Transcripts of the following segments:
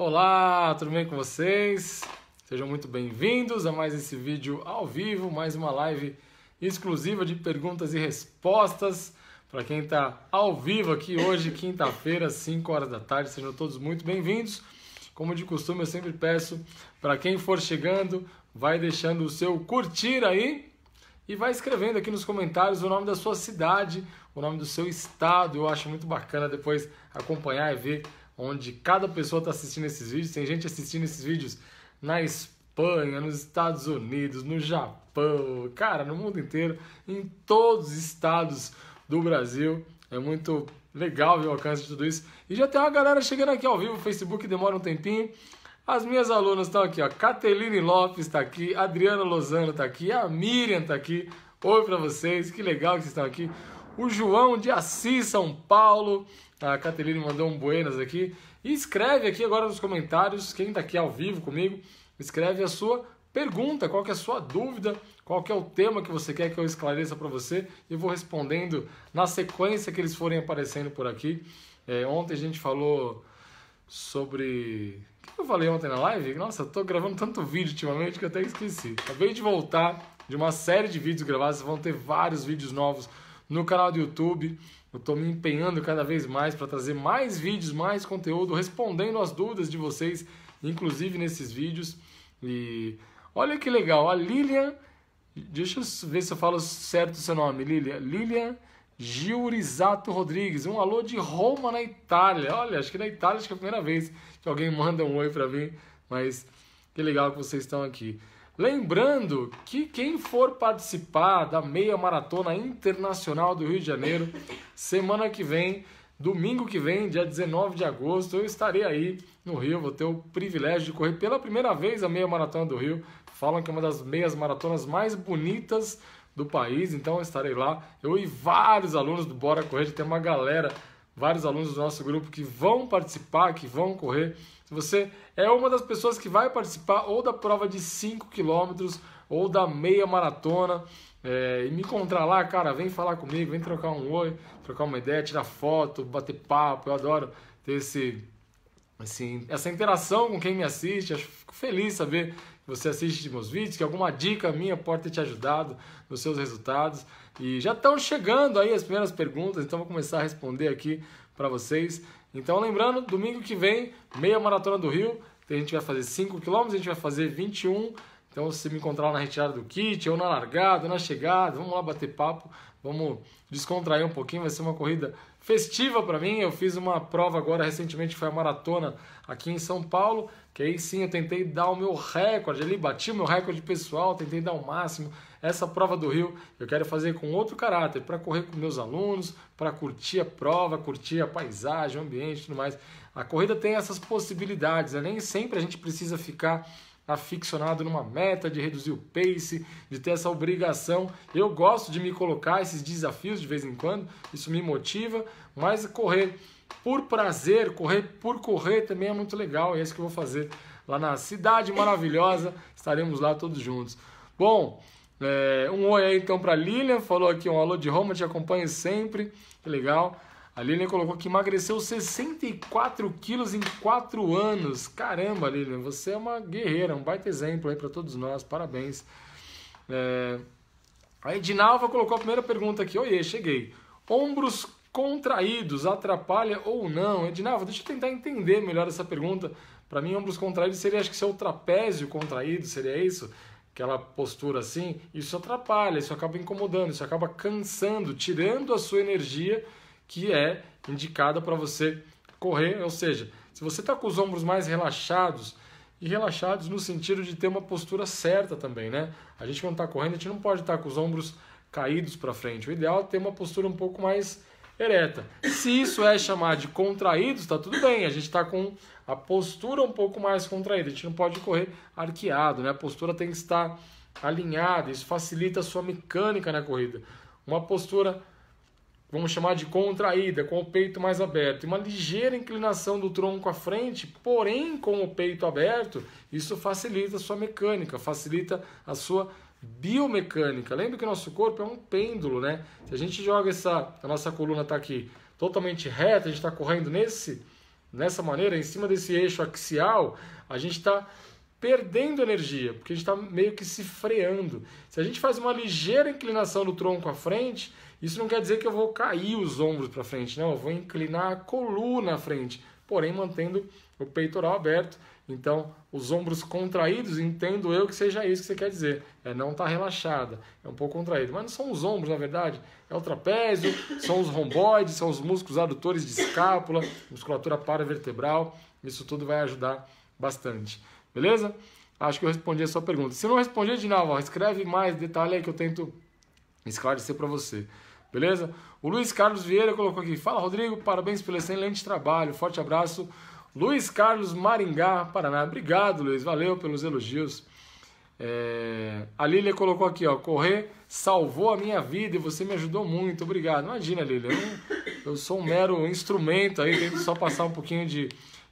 Olá, tudo bem com vocês? Sejam muito bem-vindos a mais esse vídeo ao vivo, mais uma live exclusiva de perguntas e respostas. Para quem está ao vivo aqui hoje, quinta-feira, 5 horas da tarde, sejam todos muito bem-vindos. Como de costume, eu sempre peço para quem for chegando, vai deixando o seu curtir aí e vai escrevendo aqui nos comentários o nome da sua cidade, o nome do seu estado. Eu acho muito bacana depois acompanhar e ver onde cada pessoa está assistindo esses vídeos. Tem gente assistindo esses vídeos na Espanha, nos Estados Unidos, no Japão, cara, no mundo inteiro, em todos os estados do Brasil. É muito legal ver o alcance de tudo isso. E já tem uma galera chegando aqui ao vivo, o Facebook demora um tempinho. As minhas alunas estão aqui, ó. Cateline Lopes está aqui, Adriana Lozano está aqui, a Miriam está aqui. Oi para vocês, que legal que vocês estão aqui. O João de Assis, São Paulo. A Caterine mandou um buenas aqui. E escreve aqui agora nos comentários, quem está aqui ao vivo comigo, escreve a sua pergunta, qual é a sua dúvida, qual é o tema que você quer que eu esclareça para você. E vou respondendo na sequência que eles forem aparecendo por aqui. É, ontem a gente falou sobre... O que eu falei ontem na live? Nossa, eu gravando tanto vídeo ultimamente que eu até esqueci. Acabei de voltar de uma série de vídeos gravados, vão ter vários vídeos novos no canal do YouTube. Eu estou me empenhando cada vez mais para trazer mais vídeos, mais conteúdo, respondendo as dúvidas de vocês, inclusive nesses vídeos. E olha que legal, a Lilian, deixa eu ver se eu falo certo o seu nome, Lilian. Lilian Giurizato Rodrigues, um alô de Roma na Itália. Olha, acho que na Itália acho que é a primeira vez que alguém manda um oi para mim, mas que legal que vocês estão aqui. Lembrando que quem for participar da Meia Maratona Internacional do Rio de Janeiro, semana que vem, domingo que vem, dia 19 de agosto, eu estarei aí no Rio, vou ter o privilégio de correr pela primeira vez a Meia Maratona do Rio. Falam que é uma das meias maratonas mais bonitas do país, então eu estarei lá. Eu e vários alunos do Bora Correr, tem uma galera vários alunos do nosso grupo que vão participar, que vão correr. Se você é uma das pessoas que vai participar ou da prova de 5 quilômetros ou da meia maratona, é, e me encontrar lá, cara, vem falar comigo, vem trocar um oi, trocar uma ideia, tirar foto, bater papo. Eu adoro ter esse, assim essa interação com quem me assiste. Eu fico feliz saber que você assiste meus vídeos, que alguma dica minha pode ter te ajudado nos seus resultados. E já estão chegando aí as primeiras perguntas, então vou começar a responder aqui para vocês. Então lembrando, domingo que vem, meia maratona do Rio, a gente vai fazer 5 km, a gente vai fazer 21 então, se me encontrar na retirada do kit, ou na largada, ou na chegada, vamos lá bater papo, vamos descontrair um pouquinho. Vai ser uma corrida festiva para mim. Eu fiz uma prova agora recentemente, foi a maratona aqui em São Paulo, que aí sim eu tentei dar o meu recorde ali, bati o meu recorde pessoal, tentei dar o máximo. Essa prova do Rio eu quero fazer com outro caráter, para correr com meus alunos, para curtir a prova, curtir a paisagem, o ambiente e tudo mais. A corrida tem essas possibilidades, né? nem sempre a gente precisa ficar aficionado numa meta de reduzir o pace, de ter essa obrigação. Eu gosto de me colocar esses desafios de vez em quando, isso me motiva, mas correr por prazer, correr por correr também é muito legal, e é isso que eu vou fazer lá na cidade maravilhosa. Estaremos lá todos juntos. Bom, é, um oi aí então para Lilian, falou aqui um alô de Roma, te acompanha sempre, que legal. A Lilian colocou que emagreceu 64 quilos em 4 anos. Caramba, Lilian, você é uma guerreira, um baita exemplo aí para todos nós, parabéns. É... A Edinalva colocou a primeira pergunta aqui. Oiê, cheguei. Ombros contraídos atrapalha ou não? Edinalva, deixa eu tentar entender melhor essa pergunta. Para mim, ombros contraídos seria, acho que seu trapézio contraído, seria isso? aquela postura assim, isso atrapalha, isso acaba incomodando, isso acaba cansando, tirando a sua energia que é indicada para você correr. Ou seja, se você está com os ombros mais relaxados, e relaxados no sentido de ter uma postura certa também, né? A gente quando está correndo, a gente não pode estar tá com os ombros caídos para frente. O ideal é ter uma postura um pouco mais ereta. Se isso é chamar de contraído, está tudo bem. A gente está com a postura um pouco mais contraída. A gente não pode correr arqueado, né? A postura tem que estar alinhada. Isso facilita a sua mecânica na corrida. Uma postura, vamos chamar de contraída, com o peito mais aberto. E uma ligeira inclinação do tronco à frente, porém com o peito aberto, isso facilita a sua mecânica, facilita a sua biomecânica. Lembra que o nosso corpo é um pêndulo, né? Se a gente joga essa, a nossa coluna está aqui totalmente reta, a gente está correndo nesse, nessa maneira, em cima desse eixo axial, a gente está perdendo energia, porque a gente está meio que se freando. Se a gente faz uma ligeira inclinação do tronco à frente, isso não quer dizer que eu vou cair os ombros para frente, não, eu vou inclinar a coluna à frente, porém mantendo o peitoral aberto então, os ombros contraídos, entendo eu que seja isso que você quer dizer. É não estar tá relaxada, é um pouco contraído. Mas não são os ombros, na verdade, é o trapézio, são os romboides, são os músculos adutores de escápula, musculatura paravertebral. Isso tudo vai ajudar bastante. Beleza? Acho que eu respondi a sua pergunta. Se não responder de novo, escreve mais detalhe aí que eu tento esclarecer para você. Beleza? O Luiz Carlos Vieira colocou aqui: Fala Rodrigo, parabéns pelo excelente trabalho. Forte abraço. Luiz Carlos Maringá, Paraná. Obrigado, Luiz. Valeu pelos elogios. É... A Lília colocou aqui, ó. Correr salvou a minha vida e você me ajudou muito. Obrigado. Imagina, Lília. Eu, eu sou um mero instrumento aí, tento só passar um pouquinho de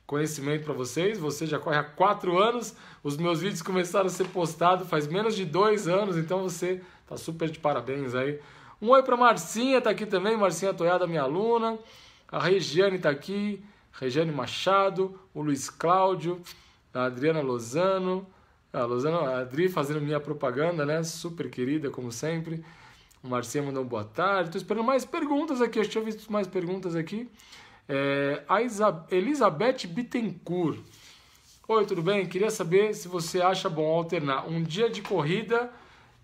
conhecimento para vocês. Você já corre há quatro anos. Os meus vídeos começaram a ser postados faz menos de dois anos, então você tá super de parabéns aí. Um oi para Marcinha, tá aqui também. Marcinha Toiada, minha aluna. A Regiane tá aqui. Regiane Machado, o Luiz Cláudio, a Adriana Lozano, a Lozano, a Adri fazendo minha propaganda, né? Super querida, como sempre. O Marcinha mandou boa tarde. Estou esperando mais perguntas aqui. que eu ver mais perguntas aqui. É, a Isab Elizabeth Bittencourt. Oi, tudo bem? Queria saber se você acha bom alternar um dia de corrida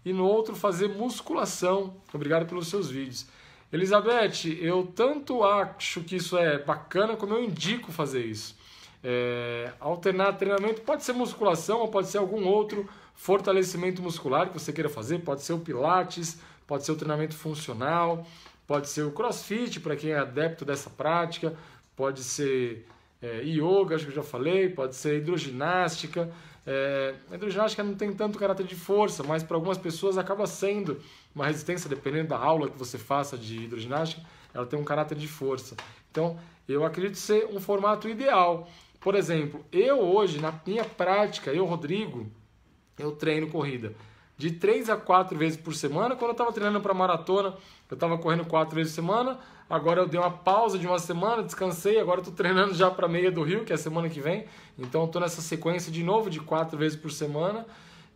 e no outro fazer musculação. Obrigado pelos seus vídeos. Elizabeth, eu tanto acho que isso é bacana como eu indico fazer isso. É, alternar treinamento pode ser musculação ou pode ser algum outro fortalecimento muscular que você queira fazer, pode ser o Pilates, pode ser o treinamento funcional, pode ser o crossfit para quem é adepto dessa prática, pode ser é, yoga, acho que eu já falei, pode ser hidroginástica. É, a hidroginástica não tem tanto caráter de força, mas para algumas pessoas acaba sendo uma resistência, dependendo da aula que você faça de hidroginástica, ela tem um caráter de força. Então, eu acredito ser um formato ideal. Por exemplo, eu hoje, na minha prática, eu, Rodrigo, eu treino corrida de 3 a 4 vezes por semana. Quando eu estava treinando para maratona, eu estava correndo 4 vezes por semana. Agora eu dei uma pausa de uma semana, descansei. Agora estou treinando já para meia do Rio, que é a semana que vem. Então estou nessa sequência de novo de 4 vezes por semana.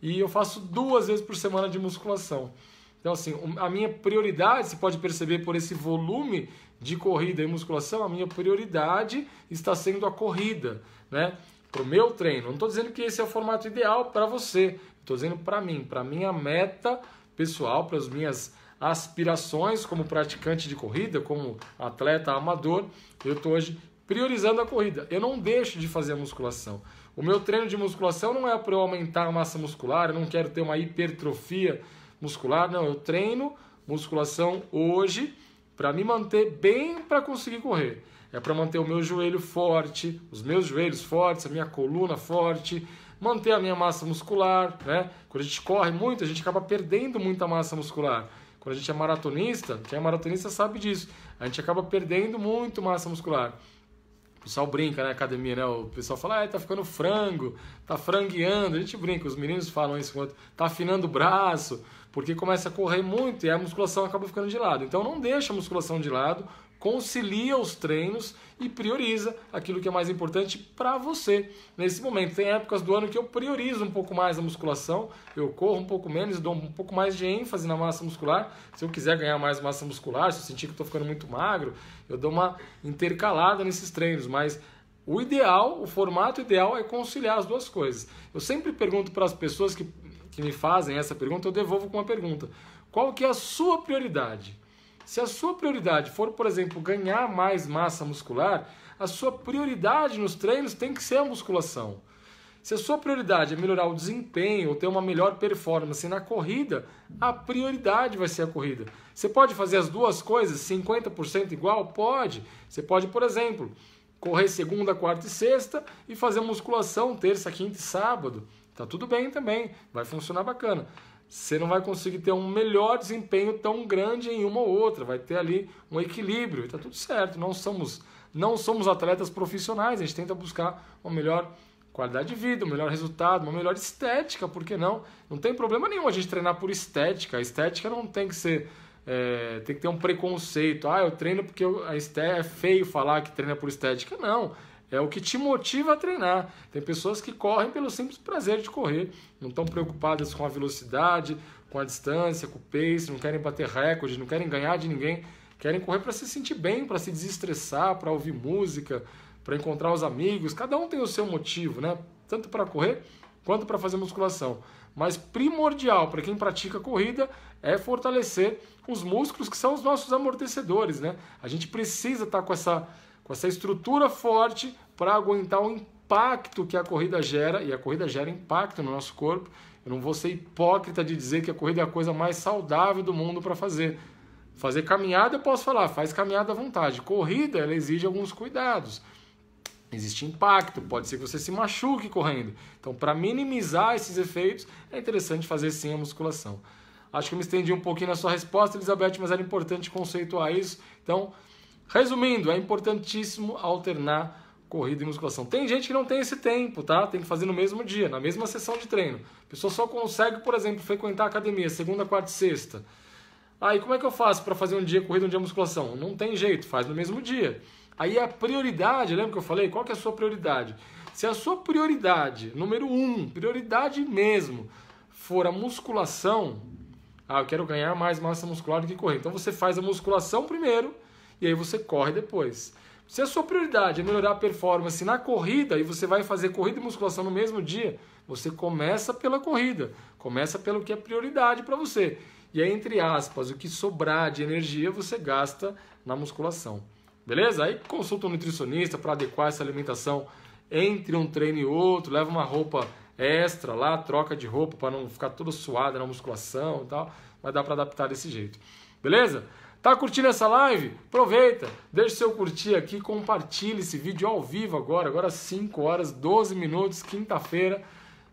E eu faço duas vezes por semana de musculação. Então, assim, a minha prioridade, se pode perceber por esse volume de corrida e musculação, a minha prioridade está sendo a corrida, né? Para o meu treino. Não estou dizendo que esse é o formato ideal para você. Estou dizendo para mim, para minha meta pessoal, para as minhas aspirações como praticante de corrida, como atleta amador, eu estou hoje priorizando a corrida. Eu não deixo de fazer a musculação. O meu treino de musculação não é para eu aumentar a massa muscular, eu não quero ter uma hipertrofia muscular. Não, eu treino musculação hoje para me manter bem para conseguir correr. É para manter o meu joelho forte, os meus joelhos fortes, a minha coluna forte, manter a minha massa muscular, né? Quando a gente corre muito, a gente acaba perdendo muita massa muscular. Quando a gente é maratonista, quem é maratonista sabe disso. A gente acaba perdendo muito massa muscular. O pessoal brinca na né, academia, né? O pessoal fala, ah, tá ficando frango, tá frangueando. A gente brinca, os meninos falam isso quanto tá afinando o braço, porque começa a correr muito e a musculação acaba ficando de lado. Então não deixa a musculação de lado, concilia os treinos e prioriza aquilo que é mais importante para você nesse momento. Tem épocas do ano que eu priorizo um pouco mais a musculação, eu corro um pouco menos, dou um pouco mais de ênfase na massa muscular. Se eu quiser ganhar mais massa muscular, se eu sentir que estou ficando muito magro, eu dou uma intercalada nesses treinos, mas o ideal, o formato ideal é conciliar as duas coisas. Eu sempre pergunto para as pessoas que, que me fazem essa pergunta, eu devolvo com uma pergunta. Qual que é a sua prioridade? Se a sua prioridade for, por exemplo, ganhar mais massa muscular, a sua prioridade nos treinos tem que ser a musculação. Se a sua prioridade é melhorar o desempenho ou ter uma melhor performance na corrida, a prioridade vai ser a corrida. Você pode fazer as duas coisas 50% igual? Pode. Você pode, por exemplo, correr segunda, quarta e sexta e fazer musculação terça, quinta e sábado. Tá tudo bem também, vai funcionar bacana você não vai conseguir ter um melhor desempenho tão grande em uma ou outra, vai ter ali um equilíbrio, está tudo certo. Não somos, não somos atletas profissionais, a gente tenta buscar uma melhor qualidade de vida, um melhor resultado, uma melhor estética, por que não? Não tem problema nenhum a gente treinar por estética. A estética não tem que ser é, tem que ter um preconceito. Ah, eu treino porque eu, a estética, é feio falar que treina por estética. Não é o que te motiva a treinar. Tem pessoas que correm pelo simples prazer de correr, não estão preocupadas com a velocidade, com a distância, com o pace, não querem bater recorde, não querem ganhar de ninguém, querem correr para se sentir bem, para se desestressar, para ouvir música, para encontrar os amigos. Cada um tem o seu motivo, né? Tanto para correr quanto para fazer musculação. Mas primordial para quem pratica corrida é fortalecer os músculos que são os nossos amortecedores, né? A gente precisa estar tá com essa com essa estrutura forte para aguentar o impacto que a corrida gera, e a corrida gera impacto no nosso corpo. Eu não vou ser hipócrita de dizer que a corrida é a coisa mais saudável do mundo para fazer. Fazer caminhada eu posso falar, faz caminhada à vontade. Corrida, ela exige alguns cuidados. Existe impacto, pode ser que você se machuque correndo. Então, para minimizar esses efeitos, é interessante fazer sim a musculação. Acho que eu me estendi um pouquinho na sua resposta, Elizabeth, mas era importante conceituar isso. Então, Resumindo, é importantíssimo alternar corrida e musculação. Tem gente que não tem esse tempo, tá? Tem que fazer no mesmo dia, na mesma sessão de treino. A pessoa só consegue, por exemplo, frequentar a academia segunda, quarta e sexta. Aí ah, como é que eu faço para fazer um dia corrida e um dia musculação? Não tem jeito, faz no mesmo dia. Aí a prioridade, lembra que eu falei? Qual que é a sua prioridade? Se a sua prioridade, número um, prioridade mesmo, for a musculação, ah, eu quero ganhar mais massa muscular do que correr. Então você faz a musculação primeiro, e aí você corre depois. Se a sua prioridade é melhorar a performance na corrida e você vai fazer corrida e musculação no mesmo dia, você começa pela corrida, começa pelo que é prioridade para você. E aí, entre aspas, o que sobrar de energia você gasta na musculação. Beleza? Aí consulta um nutricionista para adequar essa alimentação entre um treino e outro, leva uma roupa extra lá, troca de roupa para não ficar toda suada na musculação e tal, mas dá para adaptar desse jeito. Beleza? Tá curtindo essa live? Aproveita, deixa seu curtir aqui, compartilhe esse vídeo ao vivo agora, agora 5 horas, 12 minutos, quinta-feira.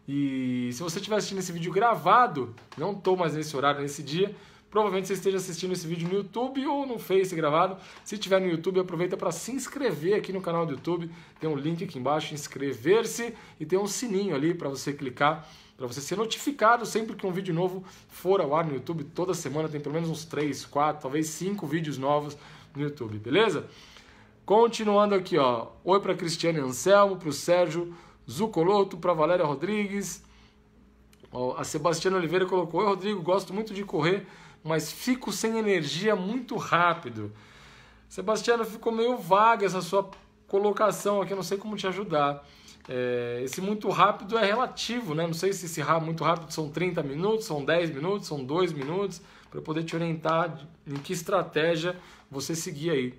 E se você estiver assistindo esse vídeo gravado, não estou mais nesse horário, nesse dia, provavelmente você esteja assistindo esse vídeo no YouTube ou no Face gravado. Se tiver no YouTube, aproveita para se inscrever aqui no canal do YouTube. Tem um link aqui embaixo, inscrever-se e tem um sininho ali para você clicar para você ser notificado sempre que um vídeo novo for ao ar no YouTube. Toda semana tem pelo menos uns 3, 4, talvez 5 vídeos novos no YouTube, beleza? Continuando aqui, ó. Oi para Cristiane Anselmo, para o Sérgio Zucoloto, para Valéria Rodrigues. a Sebastiana Oliveira colocou: Oi, Rodrigo, gosto muito de correr, mas fico sem energia muito rápido. Sebastiana, ficou meio vaga essa sua colocação aqui, eu não sei como te ajudar. É, esse muito rápido é relativo, né? Não sei se esse muito rápido são 30 minutos, são 10 minutos, são 2 minutos, para poder te orientar em que estratégia você seguir aí,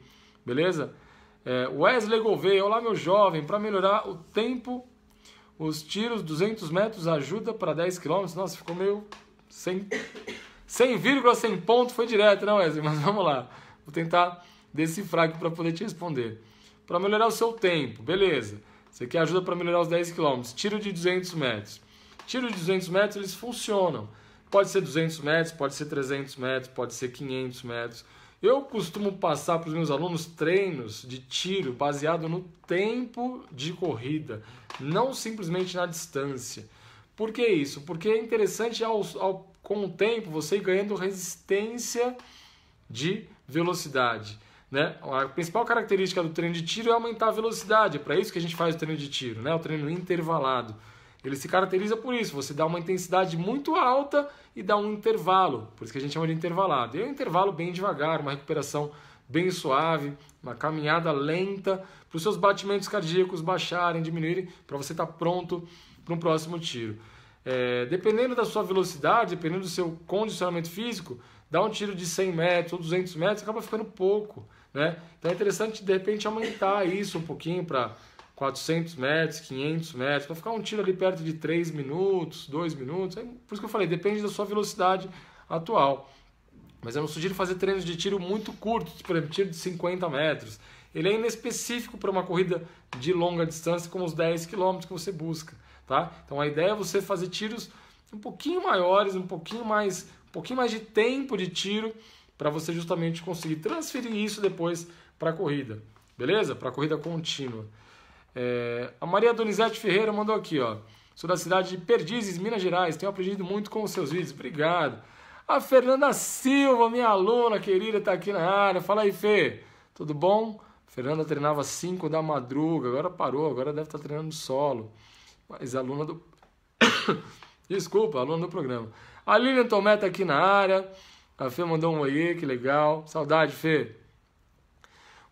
beleza? É, Wesley Gouveia, olá meu jovem, para melhorar o tempo, os tiros 200 metros ajuda para 10 km, nossa, ficou meio sem, sem vírgula, sem ponto, foi direto, né Wesley? Mas vamos lá, vou tentar decifrar aqui para poder te responder. Para melhorar o seu tempo, beleza. Isso aqui ajuda para melhorar os 10 km. Tiro de 200 metros. Tiro de 200 metros, eles funcionam. Pode ser 200 metros, pode ser 300 metros, pode ser 500 metros. Eu costumo passar para os meus alunos treinos de tiro baseado no tempo de corrida, não simplesmente na distância. Por que isso? Porque é interessante ao, ao, com o tempo você ir ganhando resistência de velocidade. Né? A principal característica do treino de tiro é aumentar a velocidade. É para isso que a gente faz o treino de tiro, né? o treino intervalado. Ele se caracteriza por isso, você dá uma intensidade muito alta e dá um intervalo, por isso que a gente chama de intervalado. E é um intervalo bem devagar, uma recuperação bem suave, uma caminhada lenta, para os seus batimentos cardíacos baixarem, diminuírem, para você estar tá pronto para um próximo tiro. É, dependendo da sua velocidade, dependendo do seu condicionamento físico, dá um tiro de 100 metros ou 200 metros, acaba ficando pouco, né? Então é interessante de repente aumentar isso um pouquinho para 400 metros, 500 metros, para ficar um tiro ali perto de 3 minutos, 2 minutos. É por isso que eu falei, depende da sua velocidade atual. Mas eu não sugiro fazer treinos de tiro muito curtos, por exemplo, tiro de 50 metros. Ele é inespecífico para uma corrida de longa distância, como os 10 km que você busca, tá? Então a ideia é você fazer tiros um pouquinho maiores, um pouquinho mais pouquinho mais de tempo de tiro para você justamente conseguir transferir isso depois para a corrida, beleza? Para a corrida contínua. É, a Maria Donizete Ferreira mandou aqui, ó. Sou da cidade de Perdizes, Minas Gerais. Tenho aprendido muito com os seus vídeos. Obrigado. A Fernanda Silva, minha aluna querida, está aqui na área. Fala aí, Fê. Tudo bom? A Fernanda treinava 5 da madruga, agora parou, agora deve estar tá treinando solo. Mas aluna do. Desculpa, aluna do programa. A Lilian Tomé tá aqui na área. A Fê mandou um oiê, que legal. Saudade, Fê.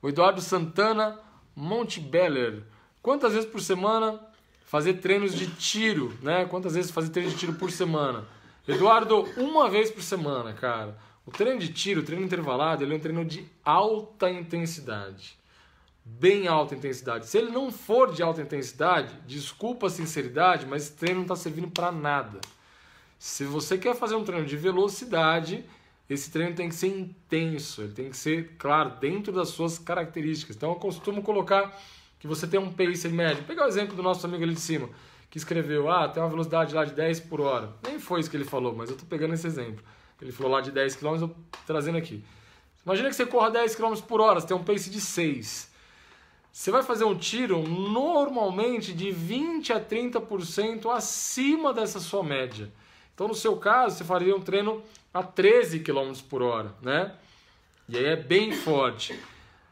O Eduardo Santana Montebeller. Quantas vezes por semana fazer treinos de tiro, né? Quantas vezes fazer treino de tiro por semana? Eduardo, uma vez por semana, cara. O treino de tiro, o treino intervalado, ele é um treino de alta intensidade. Bem alta intensidade. Se ele não for de alta intensidade, desculpa a sinceridade, mas esse treino não está servindo para nada. Se você quer fazer um treino de velocidade, esse treino tem que ser intenso, ele tem que ser, claro, dentro das suas características. Então eu costumo colocar que você tem um pace médio. Pegar o exemplo do nosso amigo ali de cima, que escreveu, ah, tem uma velocidade lá de 10 por hora. Nem foi isso que ele falou, mas eu estou pegando esse exemplo. Ele falou lá de 10 km, eu trazendo aqui. Imagina que você corra 10 km por hora, você tem um pace de 6. Você vai fazer um tiro normalmente de 20 a 30% acima dessa sua média. Então, no seu caso, você faria um treino a 13 km por hora, né? E aí é bem forte.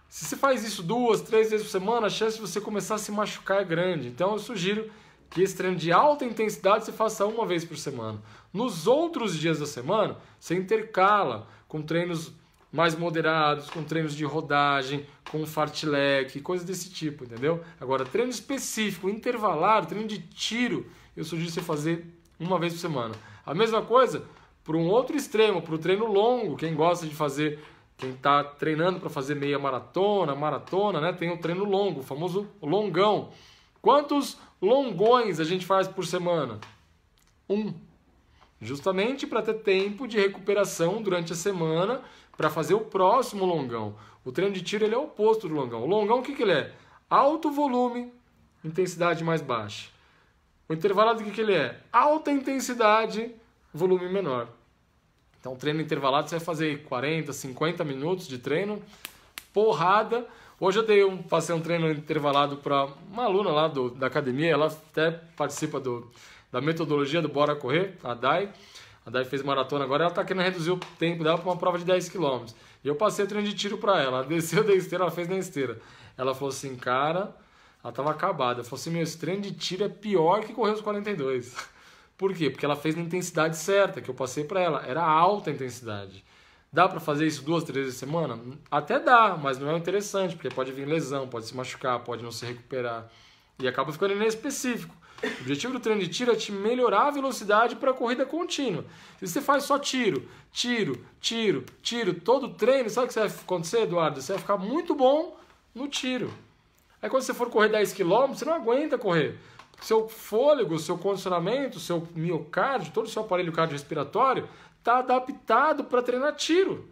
Se você faz isso duas, três vezes por semana, a chance de você começar a se machucar é grande. Então, eu sugiro que esse treino de alta intensidade você faça uma vez por semana. Nos outros dias da semana, você intercala com treinos mais moderados, com treinos de rodagem, com fartlek, coisas desse tipo, entendeu? Agora, treino específico, intervalar, treino de tiro, eu sugiro você fazer uma vez por semana. A mesma coisa para um outro extremo, para o treino longo, quem gosta de fazer, quem está treinando para fazer meia maratona, maratona, né? Tem o um treino longo, o famoso longão. Quantos longões a gente faz por semana? Um. Justamente para ter tempo de recuperação durante a semana para fazer o próximo longão. O treino de tiro ele é o oposto do longão. O longão o que, que ele é? Alto volume, intensidade mais baixa. O intervalado o que, que ele é? Alta intensidade, volume menor. Então, treino intervalado, você vai fazer 40, 50 minutos de treino, porrada. Hoje eu dei um, passei um treino intervalado para uma aluna lá do, da academia, ela até participa do, da metodologia do Bora Correr, a Dai. A Dai fez maratona agora, ela está querendo reduzir o tempo dela para uma prova de 10 km. E eu passei o treino de tiro para ela. Ela desceu da esteira, ela fez na esteira. Ela falou assim, cara, ela estava acabada. Eu falou assim, meu, esse treino de tiro é pior que correr os 42. Por quê? Porque ela fez na intensidade certa que eu passei para ela. Era alta intensidade. Dá para fazer isso duas, três vezes a semana? Até dá, mas não é interessante, porque pode vir lesão, pode se machucar, pode não se recuperar. E acaba ficando inespecífico. O objetivo do treino de tiro é te melhorar a velocidade para a corrida contínua. Se você faz só tiro, tiro, tiro, tiro, todo treino, sabe o que vai acontecer, Eduardo? Você vai ficar muito bom no tiro. Aí quando você for correr 10 km, você não aguenta correr seu fôlego, seu condicionamento, seu miocárdio, todo o seu aparelho cardiorrespiratório está adaptado para treinar tiro.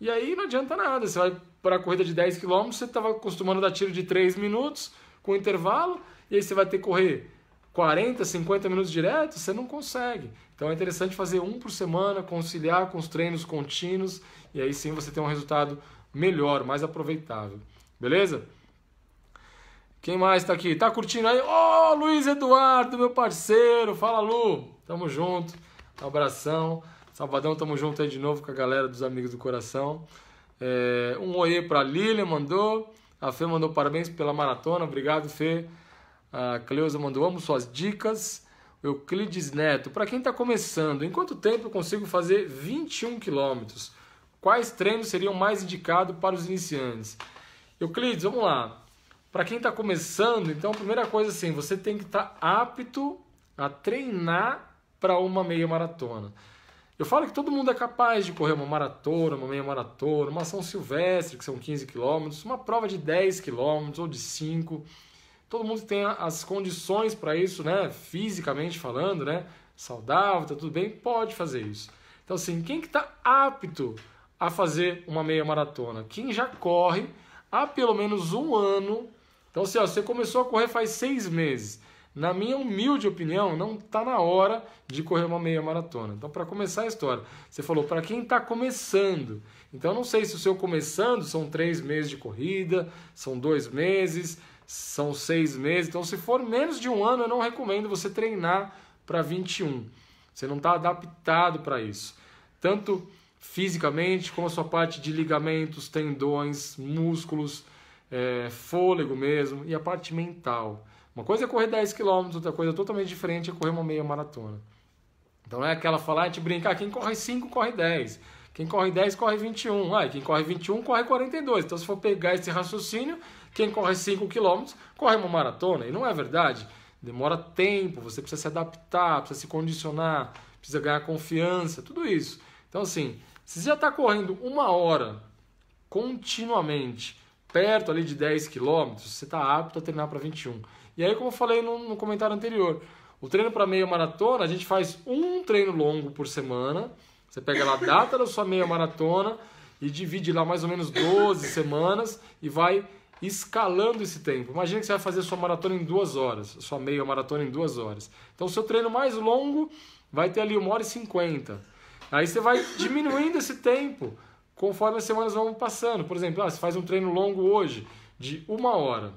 E aí não adianta nada. Você vai para a corrida de 10 km, você estava acostumando a dar tiro de 3 minutos com intervalo, e aí você vai ter que correr 40, 50 minutos direto, você não consegue. Então é interessante fazer um por semana, conciliar com os treinos contínuos, e aí sim você tem um resultado melhor, mais aproveitável. Beleza? Quem mais tá aqui? Tá curtindo aí? Ô, oh, Luiz Eduardo, meu parceiro. Fala, Lu. Tamo junto. Um abração. Sabadão, tamo junto aí de novo com a galera dos Amigos do Coração. É, um oiê pra Lilian, mandou. A Fê mandou parabéns pela maratona. Obrigado, Fê. A Cleusa mandou, amo suas dicas. Euclides Neto, para quem está começando, em quanto tempo eu consigo fazer 21 quilômetros? Quais treinos seriam mais indicados para os iniciantes? Euclides, vamos lá. Para quem está começando, então a primeira coisa assim, você tem que estar tá apto a treinar para uma meia maratona. Eu falo que todo mundo é capaz de correr uma maratona, uma meia maratona, uma ação silvestre, que são 15 quilômetros, uma prova de 10 quilômetros ou de 5. Todo mundo tem as condições para isso, né? Fisicamente falando, né? Saudável, tá tudo bem, pode fazer isso. Então, assim, quem que está apto a fazer uma meia maratona? Quem já corre há pelo menos um ano então, se assim, você começou a correr faz seis meses, na minha humilde opinião, não está na hora de correr uma meia maratona. Então, para começar a história, você falou para quem está começando. Então, não sei se o seu começando são três meses de corrida, são dois meses, são seis meses. Então, se for menos de um ano, eu não recomendo você treinar para 21. Você não está adaptado para isso. Tanto fisicamente, como a sua parte de ligamentos, tendões, músculos é, fôlego mesmo, e a parte mental. Uma coisa é correr 10 km, outra coisa totalmente diferente é correr uma meia maratona. Então é aquela falar, ah, a gente brincar, quem corre 5, corre 10. Quem corre 10, corre 21. Ah, quem corre 21, corre 42. Então se for pegar esse raciocínio, quem corre 5 km, corre uma maratona. E não é verdade. Demora tempo, você precisa se adaptar, precisa se condicionar, precisa ganhar confiança, tudo isso. Então assim, se você já está correndo uma hora continuamente, perto ali de 10 km, você está apto a treinar para 21. E aí, como eu falei no, no comentário anterior, o treino para meia maratona, a gente faz um treino longo por semana. Você pega lá a data da sua meia maratona e divide lá mais ou menos 12 semanas e vai escalando esse tempo. Imagina que você vai fazer a sua maratona em duas horas, sua meia maratona em duas horas. Então, o seu treino mais longo vai ter ali 1 hora e 50. Aí você vai diminuindo esse tempo conforme as semanas vão passando. Por exemplo, ah, você faz um treino longo hoje, de uma hora.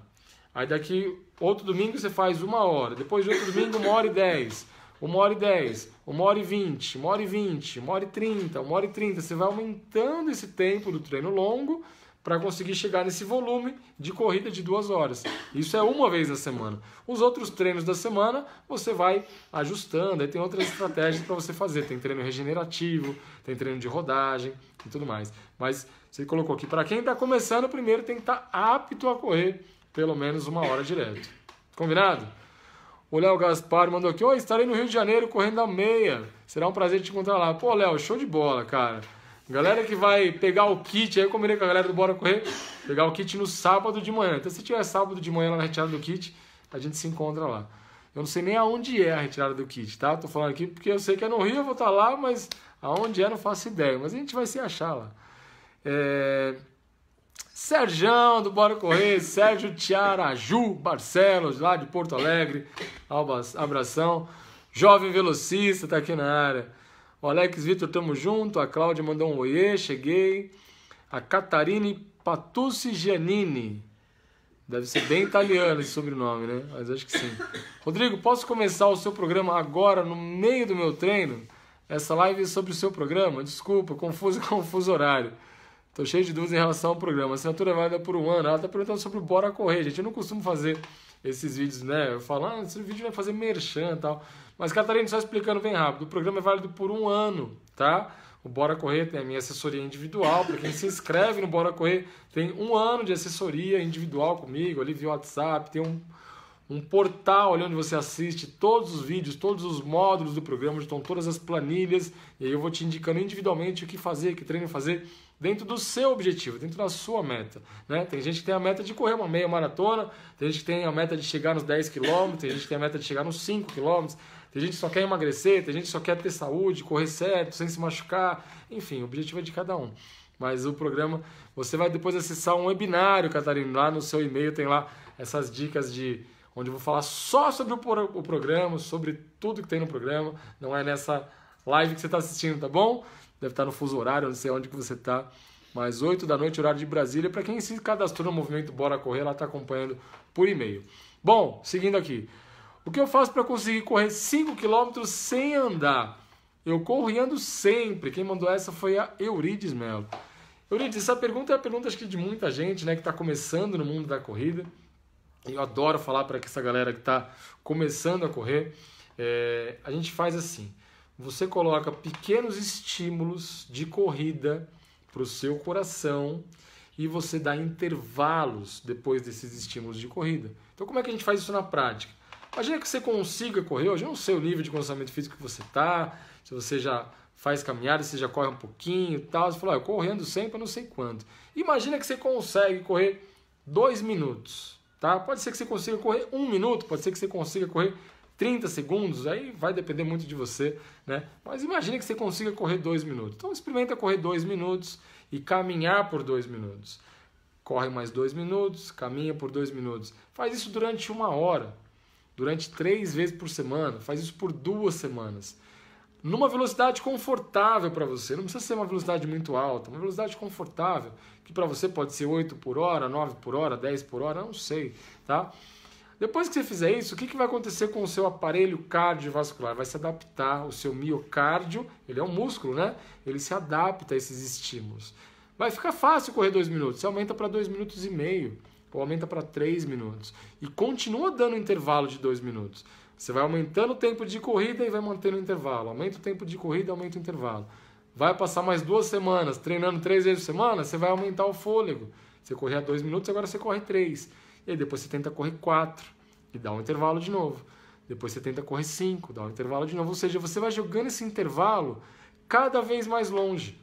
Aí daqui outro domingo você faz uma hora. Depois de outro domingo, uma hora e dez. Uma hora e dez, uma hora e vinte, uma hora e vinte, uma hora e trinta, uma hora e trinta. Você vai aumentando esse tempo do treino longo para conseguir chegar nesse volume de corrida de duas horas. Isso é uma vez na semana. Os outros treinos da semana você vai ajustando, aí tem outras estratégias para você fazer. Tem treino regenerativo, tem treino de rodagem e tudo mais. Mas você colocou aqui, para quem está começando, primeiro tem que estar tá apto a correr pelo menos uma hora direto. Combinado? O Léo Gaspar mandou aqui, oi, estarei no Rio de Janeiro correndo a meia. Será um prazer te encontrar lá. Pô, Léo, show de bola, cara. Galera que vai pegar o kit, aí eu combinei com a galera do Bora Correr, pegar o kit no sábado de manhã. Então, se tiver sábado de manhã lá na retirada do kit, a gente se encontra lá. Eu não sei nem aonde é a retirada do kit, tá? Tô falando aqui porque eu sei que é no Rio, eu vou estar tá lá, mas aonde é não faço ideia. Mas a gente vai se achar lá. É... Serjão do Bora Correr, Sérgio Tiaraju Barcelos, lá de Porto Alegre, abração. Jovem Velocista tá aqui na área. O Alex Vitor, tamo junto. A Cláudia mandou um oiê, cheguei. A Catarine Patucci Giannini. Deve ser bem italiano esse sobrenome, né? Mas acho que sim. Rodrigo, posso começar o seu programa agora, no meio do meu treino? Essa live é sobre o seu programa? Desculpa, confuso, confuso horário. Tô cheio de dúvidas em relação ao programa. A assinatura é válida por um ano. Ela tá perguntando sobre o Bora Correr, gente. Eu não costumo fazer esses vídeos, né? Eu falo, ah, esse vídeo vai fazer merchan e tal. Mas, Catarina, só explicando bem rápido. O programa é válido por um ano, tá? O Bora Correr tem a minha assessoria individual. Para quem se inscreve no Bora Correr, tem um ano de assessoria individual comigo, ali via WhatsApp, tem um, um portal ali onde você assiste todos os vídeos, todos os módulos do programa, onde estão todas as planilhas. E aí eu vou te indicando individualmente o que fazer, que treino fazer dentro do seu objetivo, dentro da sua meta. Né? Tem gente que tem a meta de correr uma meia maratona, tem gente que tem a meta de chegar nos 10 quilômetros, tem gente que tem a meta de chegar nos 5 quilômetros, tem gente que só quer emagrecer, tem gente que só quer ter saúde, correr certo, sem se machucar. Enfim, o objetivo é de cada um. Mas o programa, você vai depois acessar um webinário, Catarina, lá no seu e-mail tem lá essas dicas de onde eu vou falar só sobre o programa, sobre tudo que tem no programa, não é nessa live que você está assistindo, tá bom? deve estar no fuso horário, não sei onde que você está. Mas 8 da noite, horário de Brasília. Para quem se cadastrou no movimento Bora Correr, ela está acompanhando por e-mail. Bom, seguindo aqui. O que eu faço para conseguir correr 5 km sem andar? Eu corro e ando sempre. Quem mandou essa foi a Eurides Melo. Eurides, essa pergunta é a pergunta acho que de muita gente né, que está começando no mundo da corrida. Eu adoro falar para essa galera que está começando a correr. É, a gente faz assim você coloca pequenos estímulos de corrida para o seu coração e você dá intervalos depois desses estímulos de corrida. Então, como é que a gente faz isso na prática? Imagina que você consiga correr hoje, eu não sei o nível de condicionamento físico que você está, se você já faz caminhada, se já corre um pouquinho e tal, você fala, eu correndo sempre, eu não sei quanto. Imagina que você consegue correr dois minutos, tá? Pode ser que você consiga correr um minuto, pode ser que você consiga correr 30 segundos, aí vai depender muito de você, né? Mas imagine que você consiga correr dois minutos. Então experimenta correr dois minutos e caminhar por dois minutos. Corre mais dois minutos, caminha por dois minutos. Faz isso durante uma hora, durante três vezes por semana, faz isso por duas semanas. Numa velocidade confortável para você, não precisa ser uma velocidade muito alta, uma velocidade confortável, que para você pode ser 8 por hora, 9 por hora, 10 por hora, não sei, tá? Depois que você fizer isso, o que, que vai acontecer com o seu aparelho cardiovascular? Vai se adaptar, o seu miocárdio, ele é um músculo, né? Ele se adapta a esses estímulos. Vai ficar fácil correr dois minutos, você aumenta para dois minutos e meio, ou aumenta para três minutos. E continua dando um intervalo de dois minutos. Você vai aumentando o tempo de corrida e vai mantendo o intervalo. Aumenta o tempo de corrida, aumenta o intervalo. Vai passar mais duas semanas treinando três vezes por semana, você vai aumentar o fôlego. Você corria dois minutos, agora você corre três e depois você tenta correr 4 e dá um intervalo de novo. Depois você tenta correr 5, dá um intervalo de novo. Ou seja, você vai jogando esse intervalo cada vez mais longe.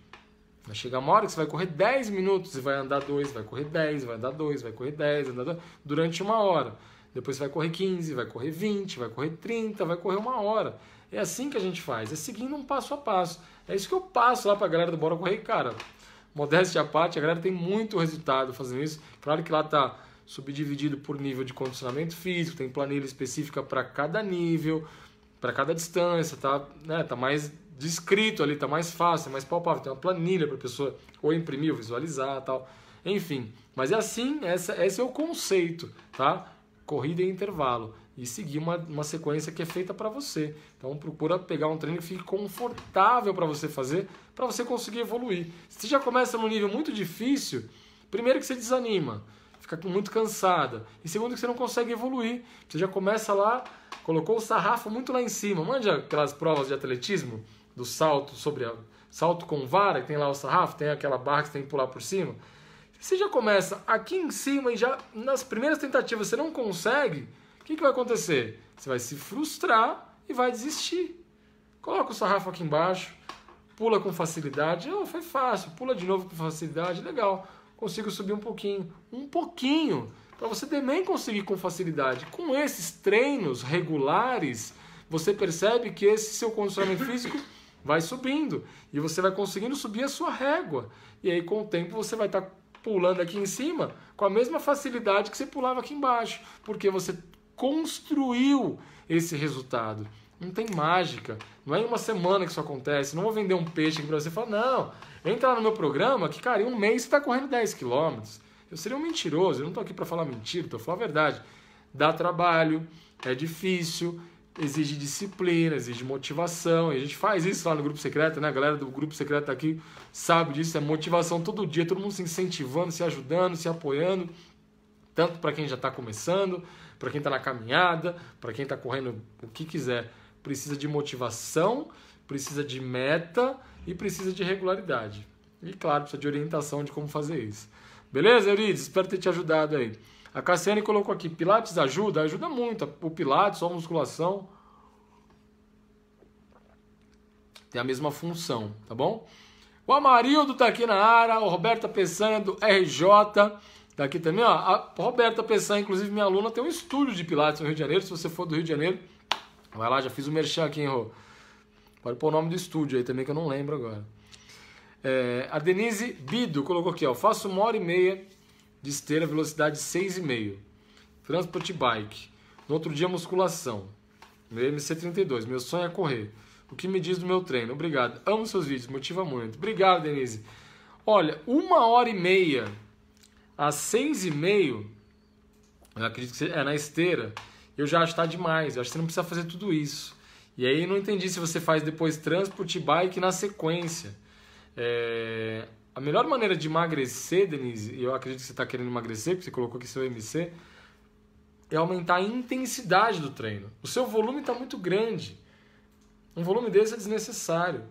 Vai chegar uma hora que você vai correr 10 minutos e vai andar 2, vai correr 10, vai andar 2, vai correr 10, andar 2, durante uma hora. Depois você vai correr 15, vai correr 20, vai correr 30, vai correr uma hora. É assim que a gente faz, é seguindo um passo a passo. É isso que eu passo lá pra galera do Bora Correr, cara. Modéstia à parte, a galera tem muito resultado fazendo isso. Claro que lá tá subdividido por nível de condicionamento físico, tem planilha específica para cada nível, para cada distância, tá, né, tá mais descrito ali, tá mais fácil, é mais palpável, tem uma planilha para a pessoa ou imprimir, ou visualizar, tal. Enfim, mas é assim, essa, esse é o conceito, tá? Corrida e intervalo e seguir uma, uma sequência que é feita para você. Então procura pegar um treino que fique confortável para você fazer, para você conseguir evoluir. Se já começa num nível muito difícil, primeiro que você desanima fica muito cansada. E segundo que você não consegue evoluir. Você já começa lá, colocou o sarrafo muito lá em cima. Mande aquelas provas de atletismo, do salto sobre a, salto com vara, que tem lá o sarrafo, tem aquela barra que você tem que pular por cima. Você já começa aqui em cima e já nas primeiras tentativas você não consegue, o que, que vai acontecer? Você vai se frustrar e vai desistir. Coloca o sarrafo aqui embaixo, pula com facilidade. Oh, foi fácil, pula de novo com facilidade, legal consigo subir um pouquinho, um pouquinho, para você também conseguir com facilidade. Com esses treinos regulares, você percebe que esse seu condicionamento físico vai subindo e você vai conseguindo subir a sua régua. E aí com o tempo você vai estar tá pulando aqui em cima com a mesma facilidade que você pulava aqui embaixo, porque você construiu esse resultado. Não tem mágica. Não é em uma semana que isso acontece. Não vou vender um peixe aqui para você e falar, não, Entra lá no meu programa que, cara, em um mês você está correndo 10 quilômetros. Eu seria um mentiroso, eu não estou aqui para falar mentira, estou falando a verdade. Dá trabalho, é difícil, exige disciplina, exige motivação. E a gente faz isso lá no grupo secreto, né? A galera do grupo secreto tá aqui sabe disso, é motivação todo dia, todo mundo se incentivando, se ajudando, se apoiando, tanto para quem já está começando, para quem está na caminhada, para quem está correndo o que quiser. Precisa de motivação, precisa de meta, e precisa de regularidade. E claro, precisa de orientação de como fazer isso. Beleza, Eurides? Espero ter te ajudado aí. A Cassiane colocou aqui: Pilates ajuda? Ajuda muito. O Pilates, a musculação, tem a mesma função, tá bom? O Amarildo tá aqui na área, o Roberta Peçanha do RJ tá aqui também, ó. A Roberta Peçanha, inclusive minha aluna, tem um estúdio de Pilates no Rio de Janeiro. Se você for do Rio de Janeiro, vai lá, já fiz o um merchan aqui, hein, Rô? Pode pôr o nome do estúdio aí também, que eu não lembro agora. É, a Denise Bido colocou aqui, ó. Faço uma hora e meia de esteira, velocidade 6,5. Transport bike. No outro dia, musculação. Meu MC32. Meu sonho é correr. O que me diz do meu treino? Obrigado. Amo seus vídeos, motiva muito. Obrigado, Denise. Olha, uma hora e meia a seis e meio, eu acredito que é na esteira, eu já acho que tá demais. Eu acho que você não precisa fazer tudo isso. E aí não entendi se você faz depois transport bike na sequência. É... A melhor maneira de emagrecer, Denise, e eu acredito que você está querendo emagrecer, porque você colocou aqui seu MC, é aumentar a intensidade do treino. O seu volume está muito grande. Um volume desse é desnecessário.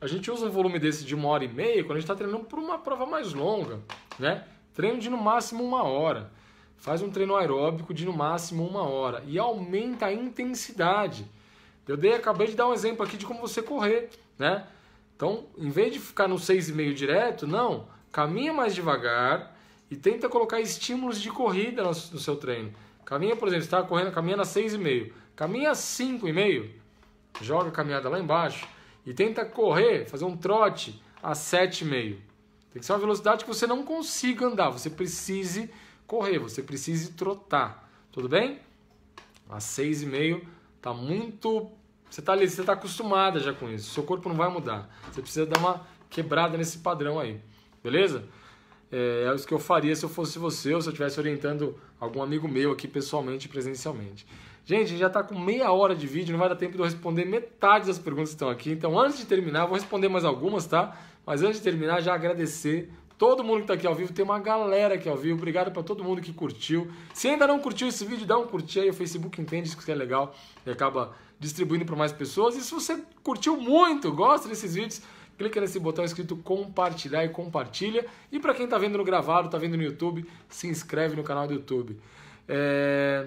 A gente usa um volume desse de uma hora e meia quando a gente está treinando por uma prova mais longa, né? Treino de no máximo uma hora. Faz um treino aeróbico de no máximo uma hora e aumenta a intensidade. Eu dei, acabei de dar um exemplo aqui de como você correr, né? Então, em vez de ficar no 6,5 direto, não, caminha mais devagar e tenta colocar estímulos de corrida no, no seu treino. Caminha, por exemplo, está correndo, caminha na 6,5. Caminha a 5,5. Joga a caminhada lá embaixo e tenta correr, fazer um trote a 7,5. Tem que ser uma velocidade que você não consiga andar, você precise correr, você precise trotar. Tudo bem? A 6,5 Tá muito. Você tá ali, você tá acostumada já com isso. Seu corpo não vai mudar. Você precisa dar uma quebrada nesse padrão aí. Beleza? É, é isso que eu faria se eu fosse você ou se eu estivesse orientando algum amigo meu aqui pessoalmente presencialmente. Gente, já está com meia hora de vídeo, não vai dar tempo de eu responder metade das perguntas que estão aqui. Então, antes de terminar, vou responder mais algumas, tá? Mas antes de terminar, já agradecer Todo mundo que está aqui ao vivo, tem uma galera aqui ao vivo. Obrigado para todo mundo que curtiu. Se ainda não curtiu esse vídeo, dá um curtir aí. O Facebook entende que isso é legal e acaba distribuindo para mais pessoas. E se você curtiu muito, gosta desses vídeos, clica nesse botão escrito compartilhar e compartilha. E para quem está vendo no gravado, está vendo no YouTube, se inscreve no canal do YouTube. É...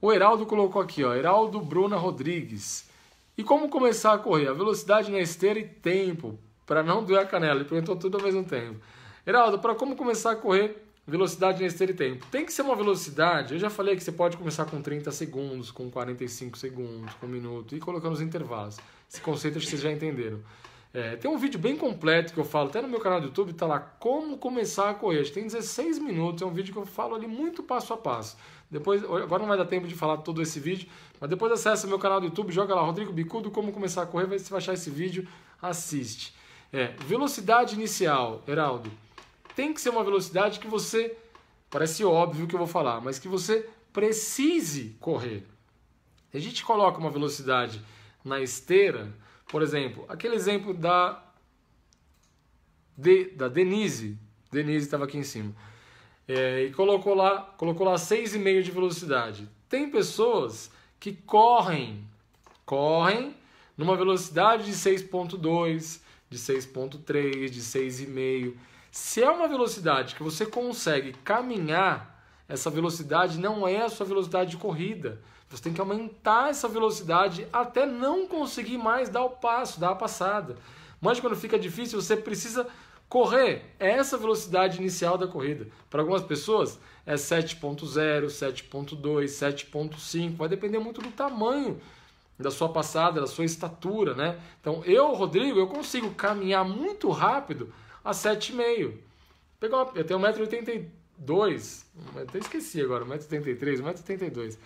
O Heraldo colocou aqui, ó, Heraldo Bruna Rodrigues. E como começar a correr? A velocidade na esteira e tempo para não doer a canela. Ele perguntou tudo ao mesmo tempo. Heraldo, para como começar a correr velocidade nesse esteira tempo? Tem que ser uma velocidade. Eu já falei que você pode começar com 30 segundos, com 45 segundos, com um minuto, e colocando os intervalos. Esse conceito acho que vocês já entenderam. É, tem um vídeo bem completo que eu falo, até no meu canal do YouTube, tá lá como começar a correr. Tem 16 minutos, é um vídeo que eu falo ali muito passo a passo. Depois, agora não vai dar tempo de falar todo esse vídeo, mas depois acessa meu canal do YouTube, joga lá Rodrigo Bicudo, como começar a correr, vai se achar esse vídeo, assiste. É, velocidade inicial, Heraldo, tem que ser uma velocidade que você, parece óbvio o que eu vou falar, mas que você precise correr. a gente coloca uma velocidade na esteira, por exemplo, aquele exemplo da, de, da Denise, Denise estava aqui em cima, é, e colocou lá, colocou lá 6,5 de velocidade. Tem pessoas que correm, correm numa velocidade de 6,2, de 6.3, de 6,5. Se é uma velocidade que você consegue caminhar, essa velocidade não é a sua velocidade de corrida. Você tem que aumentar essa velocidade até não conseguir mais dar o passo, dar a passada. Mas quando fica difícil, você precisa correr. É essa velocidade inicial da corrida. Para algumas pessoas é 7.0, 7.2, 7.5, vai depender muito do tamanho da sua passada, da sua estatura, né? Então, eu, Rodrigo, eu consigo caminhar muito rápido a 7,5. eu tenho 1,82m, até esqueci agora, 1,83m, 1,82m.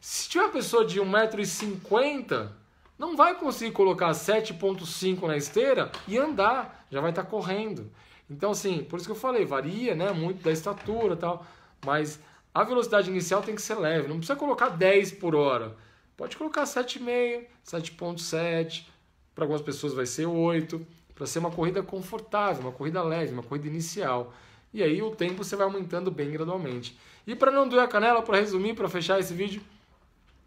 Se tiver uma pessoa de 1,50m, não vai conseguir colocar 7,5 na esteira e andar, já vai estar tá correndo. Então, assim, por isso que eu falei, varia né, muito da estatura e tal, mas a velocidade inicial tem que ser leve, não precisa colocar 10 por hora pode colocar 7,5, 7,7. Para algumas pessoas vai ser 8, para ser uma corrida confortável, uma corrida leve, uma corrida inicial. E aí o tempo você vai aumentando bem gradualmente. E para não doer a canela, para resumir, para fechar esse vídeo,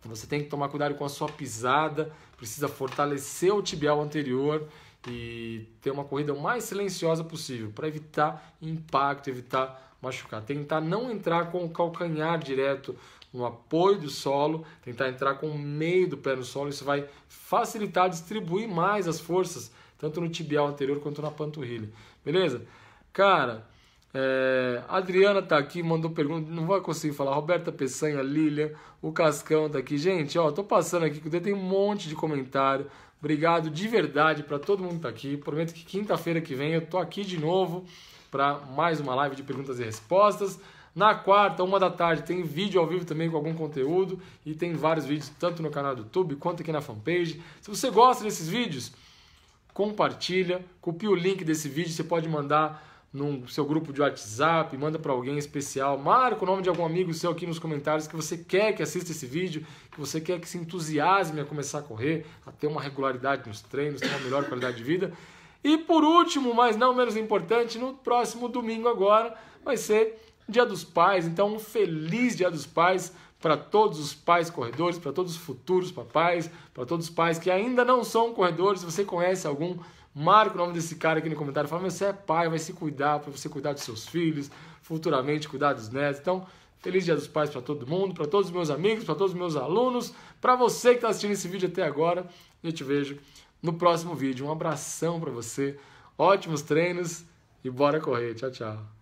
você tem que tomar cuidado com a sua pisada, precisa fortalecer o tibial anterior e ter uma corrida o mais silenciosa possível para evitar impacto, evitar machucar. Tentar não entrar com o calcanhar direto no apoio do solo, tentar entrar com o meio do pé no solo. Isso vai facilitar distribuir mais as forças, tanto no tibial anterior quanto na panturrilha. Beleza? Cara, é, a Adriana tá aqui, mandou pergunta, não vai conseguir falar. Roberta Peçanha, Lilian, o Cascão tá aqui. Gente, ó, tô passando aqui, porque tem um monte de comentário. Obrigado de verdade para todo mundo que tá aqui. Prometo que quinta-feira que vem eu tô aqui de novo para mais uma live de perguntas e respostas. Na quarta, uma da tarde, tem vídeo ao vivo também com algum conteúdo e tem vários vídeos tanto no canal do YouTube quanto aqui na fanpage. Se você gosta desses vídeos, compartilha, copia o link desse vídeo, você pode mandar no seu grupo de WhatsApp, manda para alguém especial, marca o nome de algum amigo seu aqui nos comentários que você quer que assista esse vídeo, que você quer que se entusiasme a começar a correr, a ter uma regularidade nos treinos, ter uma melhor qualidade de vida. E por último, mas não menos importante, no próximo domingo agora vai ser Dia dos Pais, então um feliz Dia dos Pais para todos os pais corredores, para todos os futuros papais, para todos os pais que ainda não são corredores, se você conhece algum, marca o nome desse cara aqui no comentário, fala, você é pai, vai se cuidar, para você cuidar dos seus filhos, futuramente cuidar dos netos. Então, feliz Dia dos Pais para todo mundo, para todos os meus amigos, para todos os meus alunos, para você que está assistindo esse vídeo até agora. Eu te vejo no próximo vídeo. Um abração para você, ótimos treinos e bora correr. Tchau, tchau.